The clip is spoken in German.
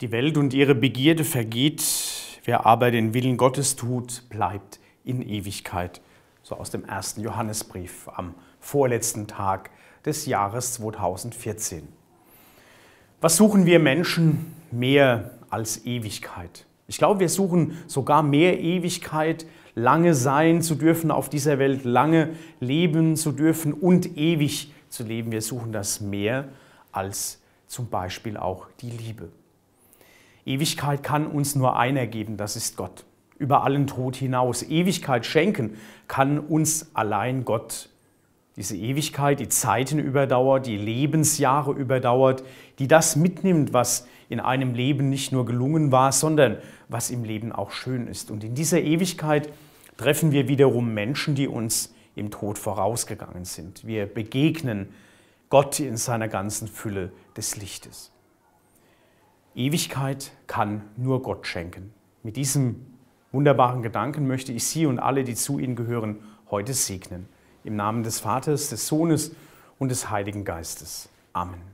Die Welt und ihre Begierde vergeht, wer aber den Willen Gottes tut, bleibt in Ewigkeit. So aus dem ersten Johannesbrief am vorletzten Tag des Jahres 2014. Was suchen wir Menschen mehr als Ewigkeit? Ich glaube, wir suchen sogar mehr Ewigkeit, lange sein zu dürfen auf dieser Welt, lange leben zu dürfen und ewig zu leben. Wir suchen das mehr als zum Beispiel auch die Liebe. Ewigkeit kann uns nur einer geben, das ist Gott. Über allen Tod hinaus. Ewigkeit schenken kann uns allein Gott. Diese Ewigkeit, die Zeiten überdauert, die Lebensjahre überdauert, die das mitnimmt, was in einem Leben nicht nur gelungen war, sondern was im Leben auch schön ist. Und in dieser Ewigkeit treffen wir wiederum Menschen, die uns im Tod vorausgegangen sind. Wir begegnen Gott in seiner ganzen Fülle des Lichtes. Ewigkeit kann nur Gott schenken. Mit diesem wunderbaren Gedanken möchte ich Sie und alle, die zu Ihnen gehören, heute segnen. Im Namen des Vaters, des Sohnes und des Heiligen Geistes. Amen.